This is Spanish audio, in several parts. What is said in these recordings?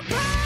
my pain!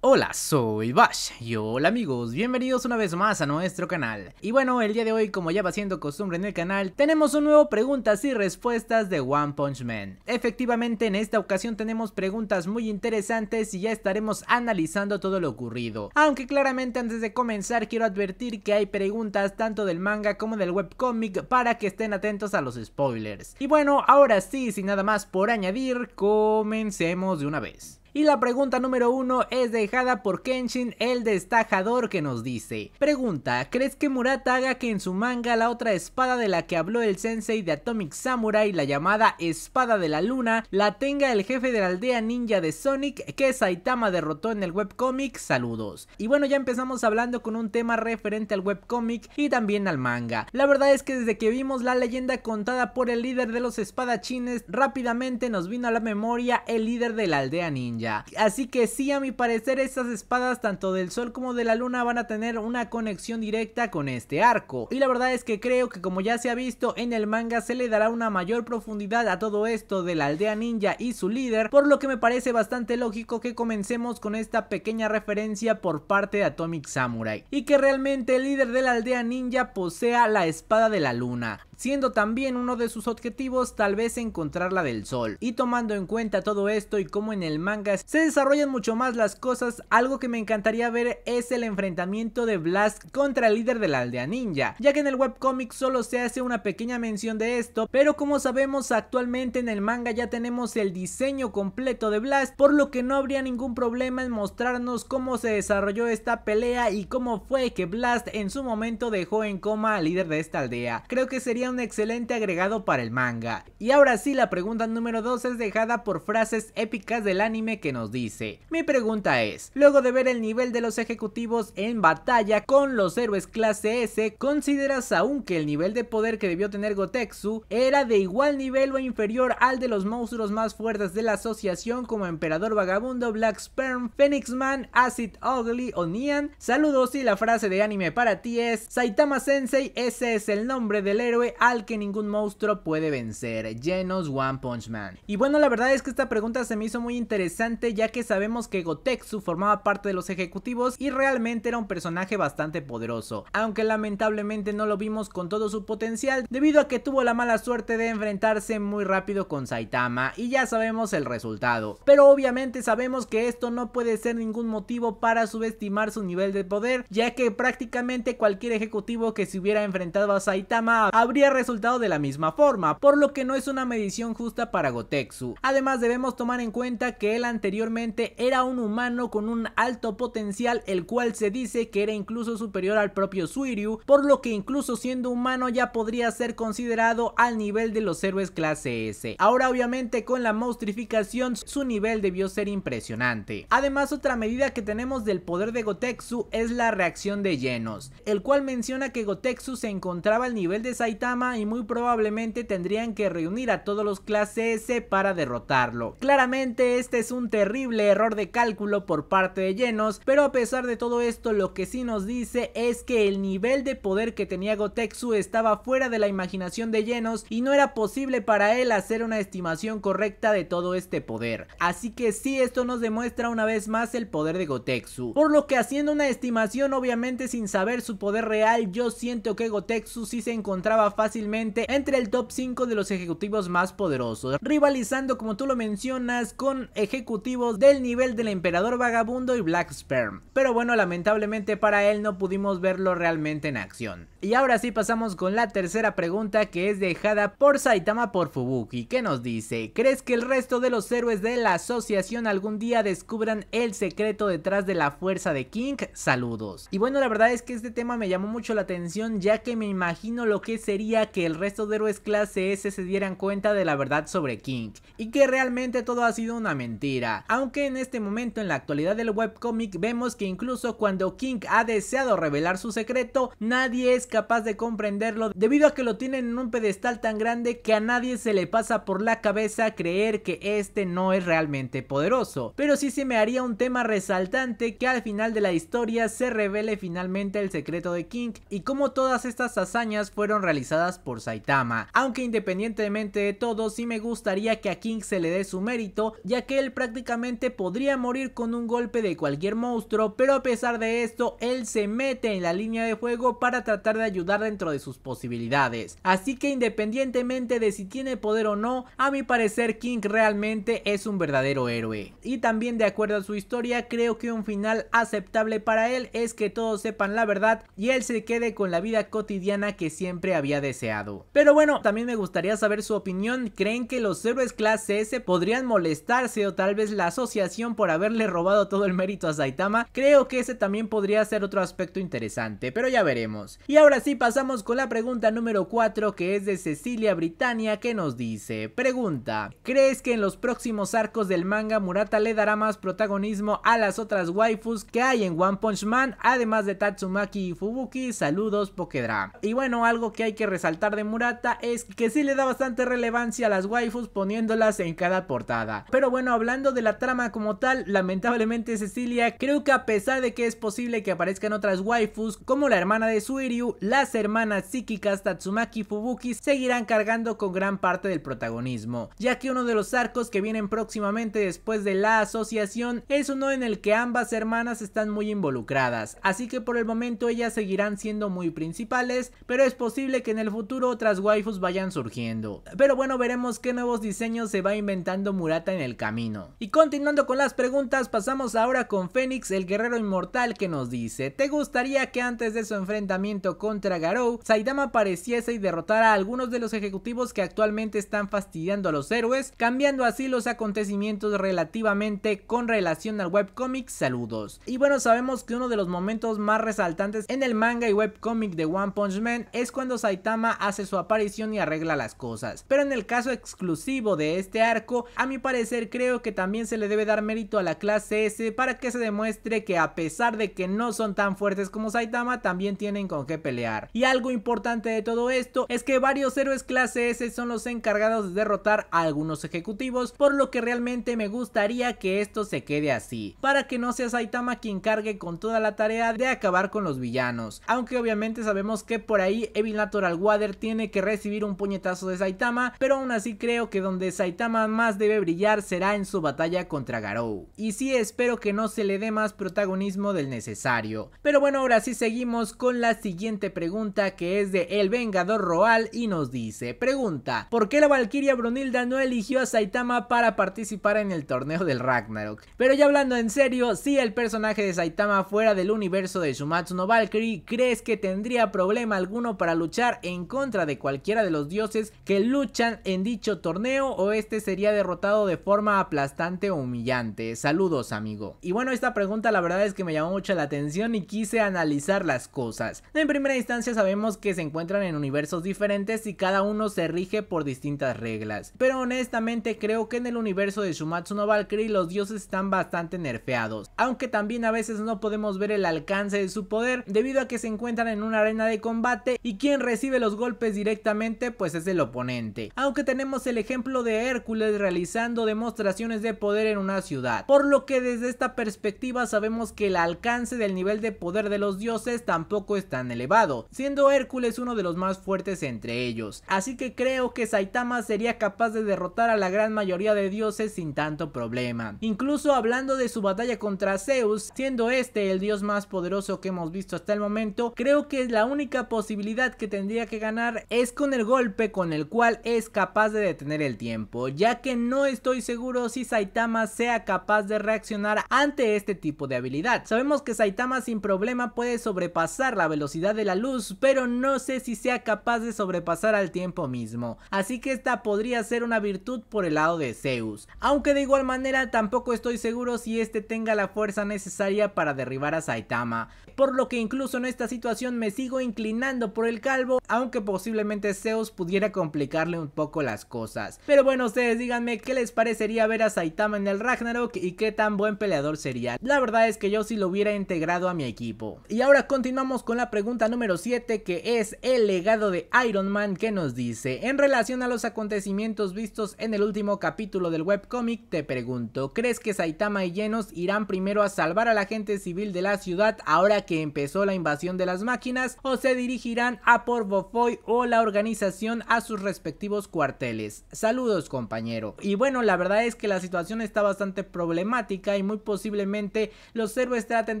Hola, soy Bash y hola amigos, bienvenidos una vez más a nuestro canal. Y bueno, el día de hoy, como ya va siendo costumbre en el canal, tenemos un nuevo preguntas y respuestas de One Punch Man. Efectivamente, en esta ocasión tenemos preguntas muy interesantes y ya estaremos analizando todo lo ocurrido. Aunque claramente antes de comenzar quiero advertir que hay preguntas tanto del manga como del webcomic para que estén atentos a los spoilers. Y bueno, ahora sí, sin nada más por añadir, comencemos de una vez. Y la pregunta número uno es dejada por Kenshin el destajador que nos dice. Pregunta, ¿crees que Murata haga que en su manga la otra espada de la que habló el sensei de Atomic Samurai, la llamada espada de la luna, la tenga el jefe de la aldea ninja de Sonic que Saitama derrotó en el webcómic? Saludos. Y bueno, ya empezamos hablando con un tema referente al webcómic y también al manga. La verdad es que desde que vimos la leyenda contada por el líder de los espadachines, rápidamente nos vino a la memoria el líder de la aldea ninja. Así que sí, a mi parecer estas espadas tanto del sol como de la luna van a tener una conexión directa con este arco. Y la verdad es que creo que como ya se ha visto en el manga se le dará una mayor profundidad a todo esto de la aldea ninja y su líder, por lo que me parece bastante lógico que comencemos con esta pequeña referencia por parte de Atomic Samurai. Y que realmente el líder de la aldea ninja posea la espada de la luna siendo también uno de sus objetivos tal vez encontrar la del sol. Y tomando en cuenta todo esto y cómo en el manga se desarrollan mucho más las cosas, algo que me encantaría ver es el enfrentamiento de Blast contra el líder de la aldea ninja, ya que en el webcómic solo se hace una pequeña mención de esto, pero como sabemos actualmente en el manga ya tenemos el diseño completo de Blast, por lo que no habría ningún problema en mostrarnos cómo se desarrolló esta pelea y cómo fue que Blast en su momento dejó en coma al líder de esta aldea. Creo que sería un excelente agregado para el manga. Y ahora sí, la pregunta número 2 es dejada por frases épicas del anime que nos dice, mi pregunta es, luego de ver el nivel de los ejecutivos en batalla con los héroes clase S, ¿consideras aún que el nivel de poder que debió tener Gotexu era de igual nivel o inferior al de los monstruos más fuertes de la asociación como Emperador Vagabundo, Black Sperm, Phoenix Man, Acid Ugly o Nian? Saludos y la frase de anime para ti es, Saitama Sensei, ese es el nombre del héroe al que ningún monstruo puede vencer, Genos One Punch Man. Y bueno, la verdad es que esta pregunta se me hizo muy interesante ya que sabemos que Gotetsu formaba parte de los ejecutivos y realmente era un personaje bastante poderoso, aunque lamentablemente no lo vimos con todo su potencial debido a que tuvo la mala suerte de enfrentarse muy rápido con Saitama y ya sabemos el resultado. Pero obviamente sabemos que esto no puede ser ningún motivo para subestimar su nivel de poder ya que prácticamente cualquier ejecutivo que se hubiera enfrentado a Saitama habría resultado de la misma forma, por lo que no es una medición justa para Gotetsu. Además debemos tomar en cuenta que él anterior anteriormente era un humano con un alto potencial el cual se dice que era incluso superior al propio Suiryu, por lo que incluso siendo humano ya podría ser considerado al nivel de los héroes clase S. Ahora obviamente con la monstrificación su nivel debió ser impresionante. Además otra medida que tenemos del poder de Gotexu es la reacción de Genos el cual menciona que Gotexu se encontraba al nivel de Saitama y muy probablemente tendrían que reunir a todos los clase S para derrotarlo. Claramente este es un terrible error de cálculo por parte de Llenos, pero a pesar de todo esto lo que sí nos dice es que el nivel de poder que tenía Gotexu estaba fuera de la imaginación de Llenos y no era posible para él hacer una estimación correcta de todo este poder. Así que sí, esto nos demuestra una vez más el poder de Gotexu. Por lo que haciendo una estimación obviamente sin saber su poder real, yo siento que Gotexu sí se encontraba fácilmente entre el top 5 de los ejecutivos más poderosos, rivalizando como tú lo mencionas con ejecutivos del nivel del Emperador Vagabundo y Black Sperm. Pero bueno, lamentablemente para él no pudimos verlo realmente en acción. Y ahora sí pasamos con la tercera pregunta que es dejada por Saitama por Fubuki, que nos dice, ¿crees que el resto de los héroes de la asociación algún día descubran el secreto detrás de la fuerza de King? Saludos. Y bueno, la verdad es que este tema me llamó mucho la atención ya que me imagino lo que sería que el resto de héroes clase S se dieran cuenta de la verdad sobre King y que realmente todo ha sido una mentira aunque en este momento en la actualidad del webcomic vemos que incluso cuando King ha deseado revelar su secreto, nadie es capaz de comprenderlo debido a que lo tienen en un pedestal tan grande que a nadie se le pasa por la cabeza creer que este no es realmente poderoso. Pero sí se me haría un tema resaltante que al final de la historia se revele finalmente el secreto de King y cómo todas estas hazañas fueron realizadas por Saitama. Aunque independientemente de todo, sí me gustaría que a King se le dé su mérito, ya que él prácticamente prácticamente podría morir con un golpe de cualquier monstruo, pero a pesar de esto, él se mete en la línea de juego para tratar de ayudar dentro de sus posibilidades. Así que independientemente de si tiene poder o no, a mi parecer King realmente es un verdadero héroe. Y también de acuerdo a su historia, creo que un final aceptable para él es que todos sepan la verdad y él se quede con la vida cotidiana que siempre había deseado. Pero bueno, también me gustaría saber su opinión, ¿creen que los héroes clase S podrían molestarse o tal vez la asociación por haberle robado todo el mérito a Saitama, creo que ese también podría ser otro aspecto interesante, pero ya veremos. Y ahora sí pasamos con la pregunta número 4 que es de Cecilia Britania que nos dice, pregunta, ¿crees que en los próximos arcos del manga Murata le dará más protagonismo a las otras waifus que hay en One Punch Man, además de Tatsumaki y Fubuki? Saludos Pokedra. Y bueno, algo que hay que resaltar de Murata es que sí le da bastante relevancia a las waifus poniéndolas en cada portada. Pero bueno, hablando de la trama como tal, lamentablemente Cecilia, creo que a pesar de que es posible que aparezcan otras waifus como la hermana de Suiryu, las hermanas psíquicas Tatsumaki y Fubuki seguirán cargando con gran parte del protagonismo, ya que uno de los arcos que vienen próximamente después de la asociación es uno en el que ambas hermanas están muy involucradas, así que por el momento ellas seguirán siendo muy principales, pero es posible que en el futuro otras waifus vayan surgiendo. Pero bueno, veremos qué nuevos diseños se va inventando Murata en el camino. Y continuando con las preguntas, pasamos ahora con Fénix, el guerrero inmortal, que nos dice: ¿Te gustaría que antes de su enfrentamiento contra Garou, Saitama apareciese y derrotara a algunos de los ejecutivos que actualmente están fastidiando a los héroes, cambiando así los acontecimientos relativamente con relación al webcomic? Saludos. Y bueno, sabemos que uno de los momentos más resaltantes en el manga y webcomic de One Punch Man es cuando Saitama hace su aparición y arregla las cosas. Pero en el caso exclusivo de este arco, a mi parecer creo que también también se le debe dar mérito a la clase S para que se demuestre que a pesar de que no son tan fuertes como Saitama, también tienen con qué pelear. Y algo importante de todo esto es que varios héroes clase S son los encargados de derrotar a algunos ejecutivos, por lo que realmente me gustaría que esto se quede así, para que no sea Saitama quien cargue con toda la tarea de acabar con los villanos. Aunque obviamente sabemos que por ahí Evil Natural Water tiene que recibir un puñetazo de Saitama, pero aún así creo que donde Saitama más debe brillar será en su batalla contra Garou. Y sí espero que no se le dé más protagonismo del necesario. Pero bueno, ahora sí seguimos con la siguiente pregunta que es de El Vengador Roal y nos dice, pregunta, ¿por qué la Valkyria Brunilda no eligió a Saitama para participar en el torneo del Ragnarok? Pero ya hablando en serio, si el personaje de Saitama fuera del universo de Shumatsu no Valkyrie, ¿crees que tendría problema alguno para luchar en contra de cualquiera de los dioses que luchan en dicho torneo o este sería derrotado de forma aplastante? humillante. Saludos, amigo. Y bueno, esta pregunta la verdad es que me llamó mucho la atención y quise analizar las cosas. En primera instancia sabemos que se encuentran en universos diferentes y cada uno se rige por distintas reglas. Pero honestamente creo que en el universo de Shumatsu no Valkyrie los dioses están bastante nerfeados. Aunque también a veces no podemos ver el alcance de su poder debido a que se encuentran en una arena de combate y quien recibe los golpes directamente pues es el oponente. Aunque tenemos el ejemplo de Hércules realizando demostraciones de poder en una ciudad, por lo que desde esta perspectiva sabemos que el alcance del nivel de poder de los dioses tampoco es tan elevado, siendo Hércules uno de los más fuertes entre ellos, así que creo que Saitama sería capaz de derrotar a la gran mayoría de dioses sin tanto problema. Incluso hablando de su batalla contra Zeus, siendo este el dios más poderoso que hemos visto hasta el momento, creo que la única posibilidad que tendría que ganar es con el golpe con el cual es capaz de detener el tiempo, ya que no estoy seguro si Saitama Saitama sea capaz de reaccionar ante este tipo de habilidad. Sabemos que Saitama sin problema puede sobrepasar la velocidad de la luz, pero no sé si sea capaz de sobrepasar al tiempo mismo. Así que esta podría ser una virtud por el lado de Zeus. Aunque de igual manera tampoco estoy seguro si este tenga la fuerza necesaria para derribar a Saitama. Por lo que incluso en esta situación me sigo inclinando por el calvo, aunque posiblemente Zeus pudiera complicarle un poco las cosas. Pero bueno, ustedes díganme qué les parecería ver a Saitama en el Ragnarok y qué tan buen peleador sería. La verdad es que yo sí lo hubiera integrado a mi equipo. Y ahora continuamos con la pregunta número 7 que es el legado de Iron Man que nos dice. En relación a los acontecimientos vistos en el último capítulo del webcomic te pregunto, ¿crees que Saitama y Genos irán primero a salvar a la gente civil de la ciudad ahora que empezó la invasión de las máquinas o se dirigirán a por Bofoy o la organización a sus respectivos cuarteles? Saludos compañero. Y bueno la verdad es que la situación está bastante problemática y muy posiblemente los héroes traten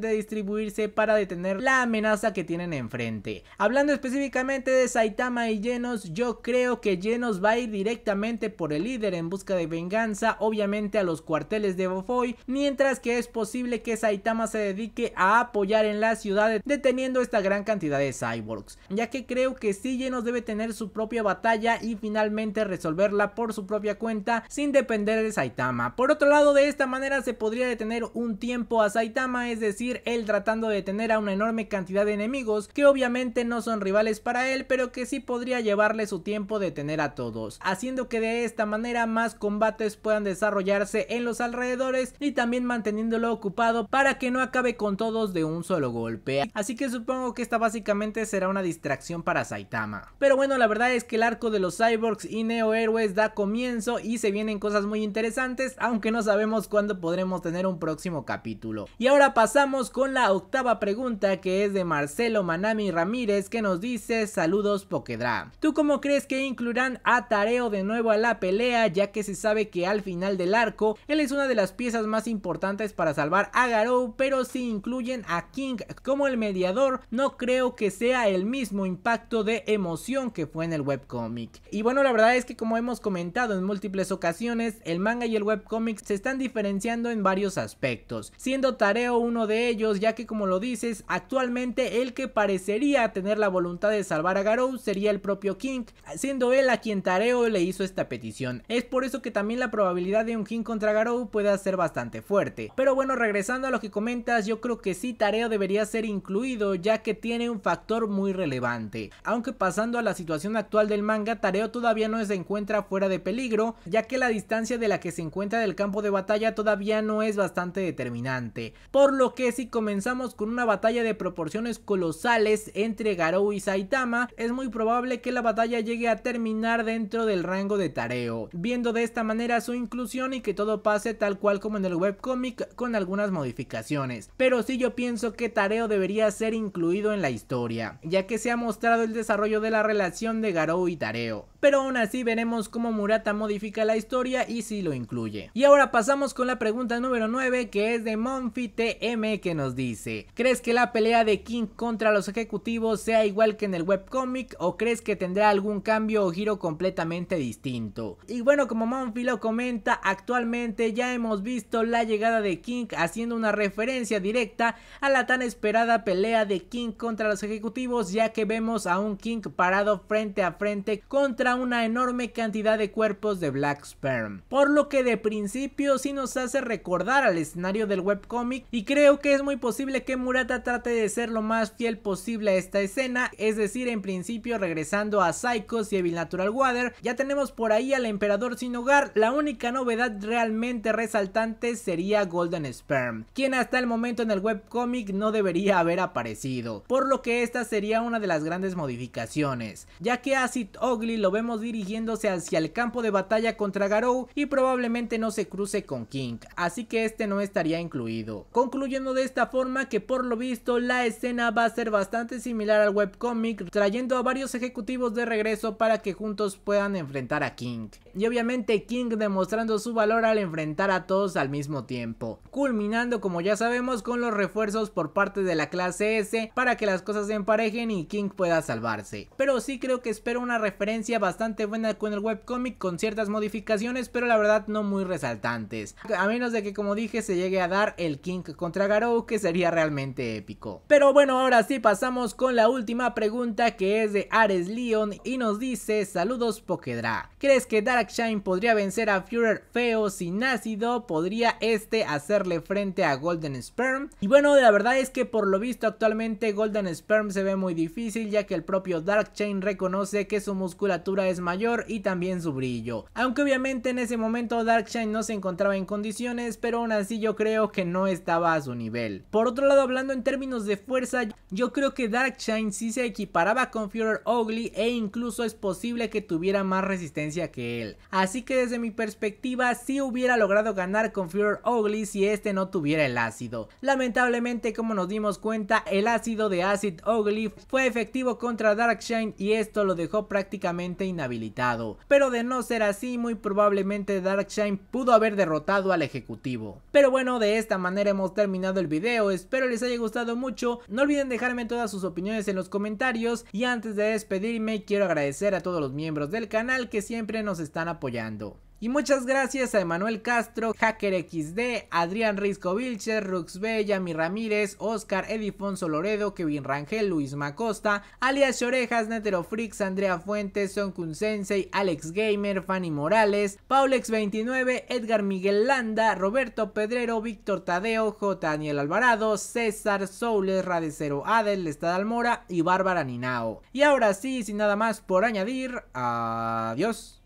de distribuirse para detener la amenaza que tienen enfrente. Hablando específicamente de Saitama y Genos, yo creo que Genos va a ir directamente por el líder en busca de venganza, obviamente a los cuarteles de Bofoy, mientras que es posible que Saitama se dedique a apoyar en la ciudad deteniendo esta gran cantidad de cyborgs, ya que creo que sí Genos debe tener su propia batalla y finalmente resolverla por su propia cuenta sin depender de Saitama, por otro lado, de esta manera se podría detener un tiempo a Saitama, es decir, él tratando de detener a una enorme cantidad de enemigos que obviamente no son rivales para él, pero que sí podría llevarle su tiempo detener a todos, haciendo que de esta manera más combates puedan desarrollarse en los alrededores y también manteniéndolo ocupado para que no acabe con todos de un solo golpe. Así que supongo que esta básicamente será una distracción para Saitama. Pero bueno, la verdad es que el arco de los cyborgs y neo da comienzo y se vienen cosas muy interesantes aunque no sabemos cuándo podremos tener un próximo capítulo. Y ahora pasamos con la octava pregunta que es de Marcelo Manami Ramírez que nos dice saludos Pokedra. ¿Tú cómo crees que incluirán a Tareo de nuevo a la pelea ya que se sabe que al final del arco él es una de las piezas más importantes para salvar a Garou pero si incluyen a King como el mediador no creo que sea el mismo impacto de emoción que fue en el webcomic. Y bueno la verdad es que como hemos comentado en múltiples ocasiones el manga y el webcomic cómics se están diferenciando en varios aspectos, siendo Tareo uno de ellos ya que como lo dices, actualmente el que parecería tener la voluntad de salvar a Garou sería el propio King, siendo él a quien Tareo le hizo esta petición. Es por eso que también la probabilidad de un King contra Garou puede ser bastante fuerte. Pero bueno, regresando a lo que comentas, yo creo que sí Tareo debería ser incluido ya que tiene un factor muy relevante. Aunque pasando a la situación actual del manga, Tareo todavía no se encuentra fuera de peligro, ya que la distancia de la que se encuentra el campo de batalla todavía no es bastante determinante, por lo que si comenzamos con una batalla de proporciones colosales entre Garou y Saitama, es muy probable que la batalla llegue a terminar dentro del rango de Tareo, viendo de esta manera su inclusión y que todo pase tal cual como en el webcomic con algunas modificaciones, pero sí yo pienso que Tareo debería ser incluido en la historia, ya que se ha mostrado el desarrollo de la relación de Garou y Tareo, pero aún así veremos cómo Murata modifica la historia y si lo incluye. Y ahora pasamos con la pregunta número 9 que es de MonfiTM que nos dice, ¿crees que la pelea de King contra los ejecutivos sea igual que en el webcomic o crees que tendrá algún cambio o giro completamente distinto? Y bueno, como Monfi lo comenta, actualmente ya hemos visto la llegada de King haciendo una referencia directa a la tan esperada pelea de King contra los ejecutivos ya que vemos a un King parado frente a frente contra una enorme cantidad de cuerpos de Black Sperm. Por lo que de principio si nos hace recordar al escenario del webcomic y creo que es muy posible que Murata trate de ser lo más fiel posible a esta escena, es decir, en principio regresando a Psycho y Evil Natural Water, ya tenemos por ahí al emperador sin hogar, la única novedad realmente resaltante sería Golden Sperm, quien hasta el momento en el webcomic no debería haber aparecido, por lo que esta sería una de las grandes modificaciones, ya que Acid Ugly lo vemos dirigiéndose hacia el campo de batalla contra Garou y probablemente no se cruce con King, así que este no estaría incluido. Concluyendo de esta forma que por lo visto la escena va a ser bastante similar al webcomic, trayendo a varios ejecutivos de regreso para que juntos puedan enfrentar a King. Y obviamente King demostrando su valor al enfrentar a todos al mismo tiempo, culminando como ya sabemos con los refuerzos por parte de la clase S para que las cosas se emparejen y King pueda salvarse. Pero sí creo que espero una referencia bastante buena con el webcomic con ciertas modificaciones, pero la verdad no muy resaltantes. A menos de que como dije se llegue a dar el King contra Garou que sería realmente épico. Pero bueno ahora sí pasamos con la última pregunta que es de Ares Leon y nos dice saludos Pokedra. ¿Crees que Dark Darkshine podría vencer a Führer feo sin ácido? ¿Podría este hacerle frente a Golden Sperm? Y bueno la verdad es que por lo visto actualmente Golden Sperm se ve muy difícil ya que el propio Dark Darkshine reconoce que su musculatura es mayor y también su brillo. Aunque obviamente en ese momento Dark Darkshine no se encontraba en condiciones, pero aún así yo creo que no estaba a su nivel. Por otro lado, hablando en términos de fuerza, yo creo que Darkshine sí se equiparaba con Führer Ugly e incluso es posible que tuviera más resistencia que él. Así que desde mi perspectiva, sí hubiera logrado ganar con Führer Ugly si este no tuviera el ácido. Lamentablemente, como nos dimos cuenta, el ácido de Acid Ugly fue efectivo contra Darkshine y esto lo dejó prácticamente inhabilitado. Pero de no ser así, muy probablemente Darkshine pudo haber derrotado al Ejecutivo. Pero bueno, de esta manera hemos terminado el video, espero les haya gustado mucho, no olviden dejarme todas sus opiniones en los comentarios y antes de despedirme quiero agradecer a todos los miembros del canal que siempre nos están apoyando. Y muchas gracias a Emanuel Castro, Hacker XD, Adrián Risco Vilcher, Rux Mi Ramírez, Oscar Edifonso Loredo, Kevin Rangel, Luis Macosta, alias Orejas, Fricks, Andrea Fuentes, Sonkun Sensei, Alex Gamer, Fanny Morales, Paulex29, Edgar Miguel Landa, Roberto Pedrero, Víctor Tadeo, J. Daniel Alvarado, César Soules, Radecero Adel, Lestad Almora y Bárbara Ninao. Y ahora sí, sin nada más por añadir, adiós.